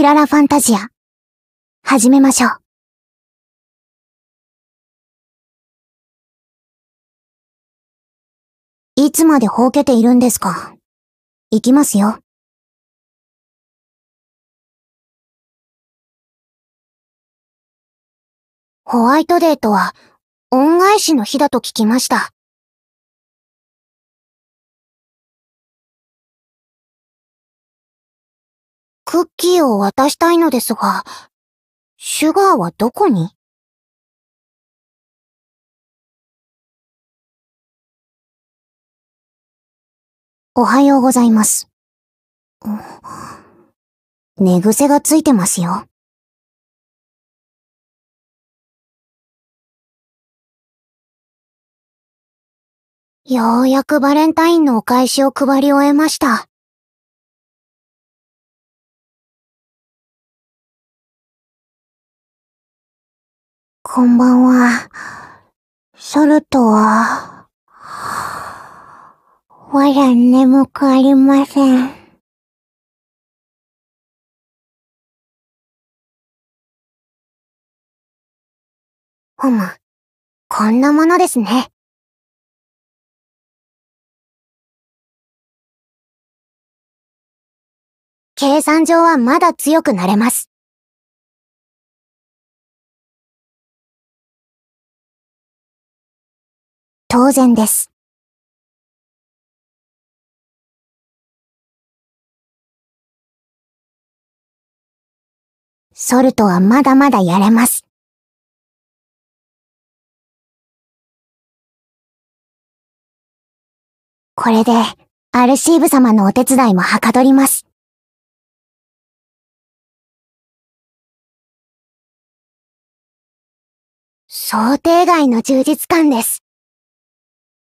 キララファンタジア。始めましょう。いつまでほうけているんですか。行きますよ。ホワイトデーとは、恩返しの日だと聞きました。クッキーを渡したいのですが、シュガーはどこにおはようございます。寝癖がついてますよ。ようやくバレンタインのお返しを配り終えました。こんばんは。ソルトは、わら眠くありません。ふむ、こんなものですね。計算上はまだ強くなれます。当然です。ソルトはまだまだやれます。これで、アルシーブ様のお手伝いもはかどります。想定外の充実感です。